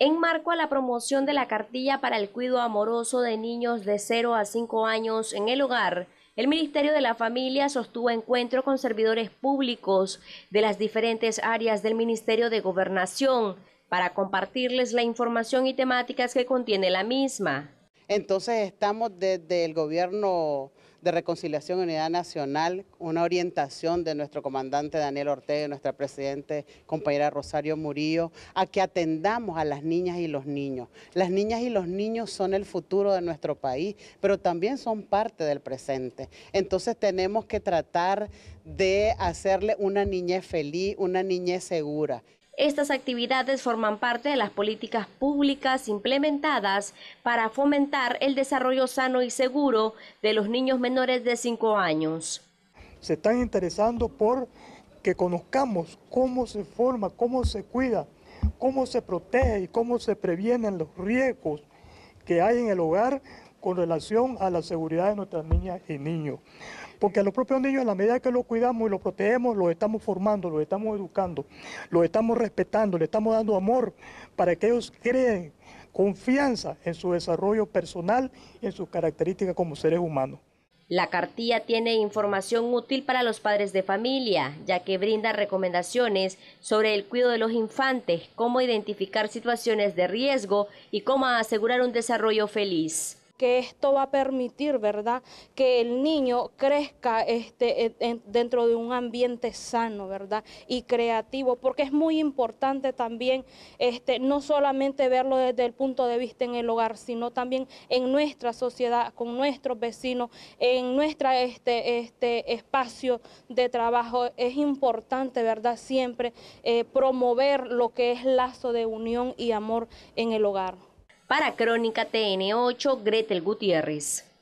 En marco a la promoción de la cartilla para el cuidado amoroso de niños de 0 a 5 años en el hogar, el Ministerio de la Familia sostuvo encuentro con servidores públicos de las diferentes áreas del Ministerio de Gobernación para compartirles la información y temáticas que contiene la misma. Entonces estamos desde el gobierno de Reconciliación y Unidad Nacional, una orientación de nuestro comandante Daniel Ortega y nuestra presidente compañera Rosario Murillo, a que atendamos a las niñas y los niños. Las niñas y los niños son el futuro de nuestro país, pero también son parte del presente. Entonces tenemos que tratar de hacerle una niñez feliz, una niñez segura. Estas actividades forman parte de las políticas públicas implementadas para fomentar el desarrollo sano y seguro de los niños menores de 5 años. Se están interesando por que conozcamos cómo se forma, cómo se cuida, cómo se protege y cómo se previenen los riesgos que hay en el hogar con relación a la seguridad de nuestras niñas y niños. Porque a los propios niños, a la medida que los cuidamos y los protegemos, los estamos formando, los estamos educando, los estamos respetando, les estamos dando amor para que ellos creen confianza en su desarrollo personal y en sus características como seres humanos. La cartilla tiene información útil para los padres de familia, ya que brinda recomendaciones sobre el cuidado de los infantes, cómo identificar situaciones de riesgo y cómo asegurar un desarrollo feliz que esto va a permitir, ¿verdad?, que el niño crezca este, dentro de un ambiente sano, ¿verdad?, y creativo, porque es muy importante también este, no solamente verlo desde el punto de vista en el hogar, sino también en nuestra sociedad, con nuestros vecinos, en nuestro este, este, espacio de trabajo. Es importante, ¿verdad?, siempre eh, promover lo que es lazo de unión y amor en el hogar. Para Crónica TN8, Gretel Gutiérrez.